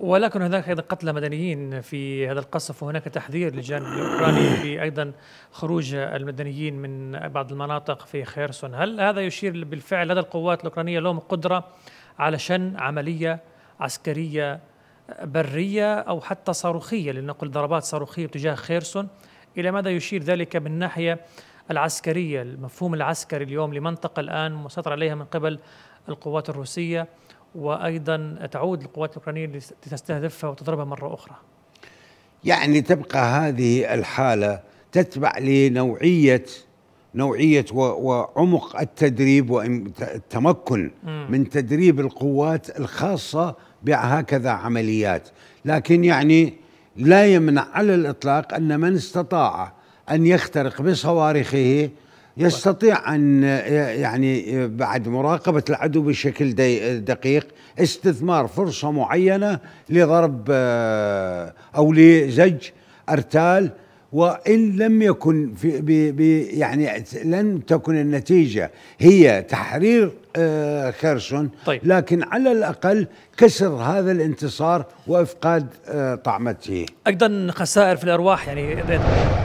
ولكن هناك ايضا قتلى مدنيين في هذا القصف وهناك تحذير للجانب الاوكراني في ايضا خروج المدنيين من بعض المناطق في خيرسون، هل هذا يشير بالفعل لدى القوات الاوكرانيه لهم قدره على شن عمليه عسكريه بريه او حتى صاروخيه لنقل ضربات صاروخيه تجاه خيرسون؟ الى ماذا يشير ذلك من ناحيه العسكريه، المفهوم العسكري اليوم لمنطقه الان مسيطر عليها من قبل القوات الروسيه وايضا تعود القوات الاوكرانيه لتستهدفها وتضربها مره اخرى. يعني تبقى هذه الحاله تتبع لنوعيه نوعيه وعمق التدريب والتمكن من تدريب القوات الخاصه بهكذا عمليات، لكن يعني لا يمنع على الاطلاق ان من استطاع ان يخترق بصواريخه يستطيع ان يعني بعد مراقبه العدو بشكل دقيق استثمار فرصه معينه لضرب او لزج ارتال وان لم يكن في بي بي يعني لم تكن النتيجه هي تحرير آه خرسون طيب. لكن على الاقل كسر هذا الانتصار وافقاد طعمته ايضا خسائر في الارواح يعني